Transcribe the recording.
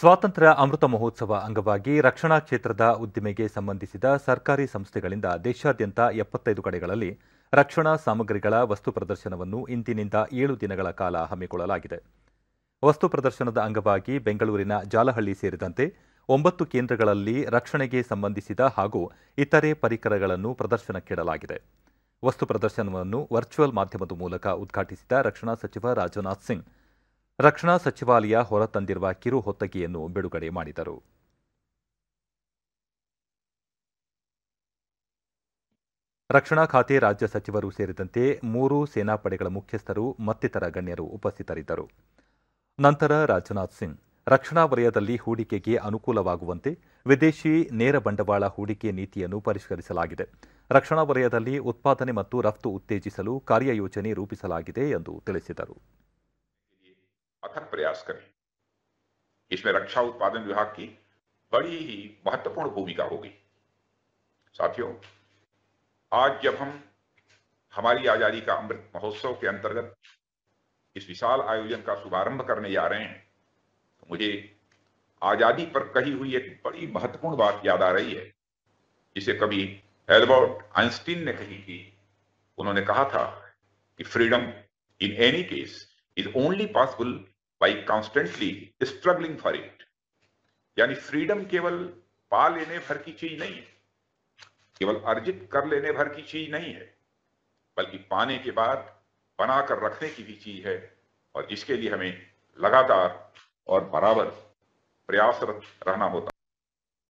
ಸ್ವಾತಂತ್ರ್ಯ ಅಮೃತ ಮಹೋತ್ಸವ ಅಂಗವಾಗಿ ರಕ್ಷಣಾ ಕ್ಷೇತ್ರದ ಉದ್ದಿಮೆಗೆ ಸಂಬಂಧಿಸಿದ ಸರ್ಕಾರಿ ಸಂಸ್ಥೆಗಳಿಂದ ದೇಶಾದ್ಯಂತ ಎಪ್ಪತ್ತೈದು ಕಡೆಗಳಲ್ಲಿ ರಕ್ಷಣಾ ಸಾಮಗ್ರಿಗಳ ವಸ್ತು ಪ್ರದರ್ಶನವನ್ನು ಇಂದಿನಿಂದ ಏಳು ದಿನಗಳ ಕಾಲ ಹಮ್ಮಿಕೊಳ್ಳಲಾಗಿದೆ ವಸ್ತು ಪ್ರದರ್ಶನದ ಅಂಗವಾಗಿ ಬೆಂಗಳೂರಿನ ಜಾಲಹಳ್ಳಿ ಸೇರಿದಂತೆ ಒಂಬತ್ತು ಕೇಂದ್ರಗಳಲ್ಲಿ ರಕ್ಷಣೆಗೆ ಸಂಬಂಧಿಸಿದ ಹಾಗೂ ಇತರೆ ಪರಿಕರಗಳನ್ನು ಪ್ರದರ್ಶನಕ್ಕಿಡಲಾಗಿದೆ ವಸ್ತು ಪ್ರದರ್ಶನವನ್ನು ವರ್ಚುವಲ್ ಮಾಧ್ಯಮದ ಮೂಲಕ ಉದ್ಘಾಟಿಸಿದ ರಕ್ಷಣಾ ಸಚಿವ ರಾಜನಾಥ್ ಸಿಂಗ್ ರಕ್ಷಣಾ ಸಚಿವಾಲಯ ಹೊರತಂದಿರುವ ಕಿರು ಹೊತ್ತಗೆಯನ್ನು ಬಿಡುಗಡೆ ಮಾಡಿದರು ರಕ್ಷಣಾ ಖಾತೆ ರಾಜ್ಯ ಸಚಿವರು ಸೇರಿದಂತೆ ಮೂರು ಸೇನಾಪಡೆಗಳ ಮುಖ್ಯಸ್ಥರು ಮತ್ತಿತರ ಗಣ್ಯರು ಉಪಸ್ಥಿತರಿದ್ದರು ನಂತರ ರಾಜನಾಥ್ ಸಿಂಗ್ ರಕ್ಷಣಾ ವಲಯದಲ್ಲಿ ಹೂಡಿಕೆಗೆ ಅನುಕೂಲವಾಗುವಂತೆ ವಿದೇಶಿ ನೇರ ಬಂಡವಾಳ ಹೂಡಿಕೆ ನೀತಿಯನ್ನು ಪರಿಷ್ಕರಿಸಲಾಗಿದೆ ರಕ್ಷಣಾ ವಲಯದಲ್ಲಿ ಉತ್ಪಾದನೆ ಮತ್ತು ರಫ್ತು ಉತ್ತೇಜಿಸಲು ಕಾರ್ಯಯೋಜನೆ ರೂಪಿಸಲಾಗಿದೆ ಎಂದು ತಿಳಿಸಿದರು अथक प्रयास करें इसमें रक्षा उत्पादन विभाग की बड़ी ही महत्वपूर्ण भूमिका होगी साथियों आज जब हम हमारी आजादी का अमृत महोत्सव के अंतर्गत इस विशाल आयोजन का शुभारंभ करने जा रहे हैं तो मुझे आजादी पर कही हुई एक बड़ी महत्वपूर्ण बात याद आ रही है जिसे कभी एल्बर्ट आइंस्टीन ने कही थी उन्होंने कहा था कि freedom in any case is only possible by constantly struggling for it यानी फ्रीडम केवल पा लेने भर की चीज नहीं है केवल अर्जित कर लेने भर की चीज नहीं है बल्कि पाने के बाद बना कर रखने की भी चीज है और जिसके लिए हमें लगातार और बराबर प्रयासरत रहना होता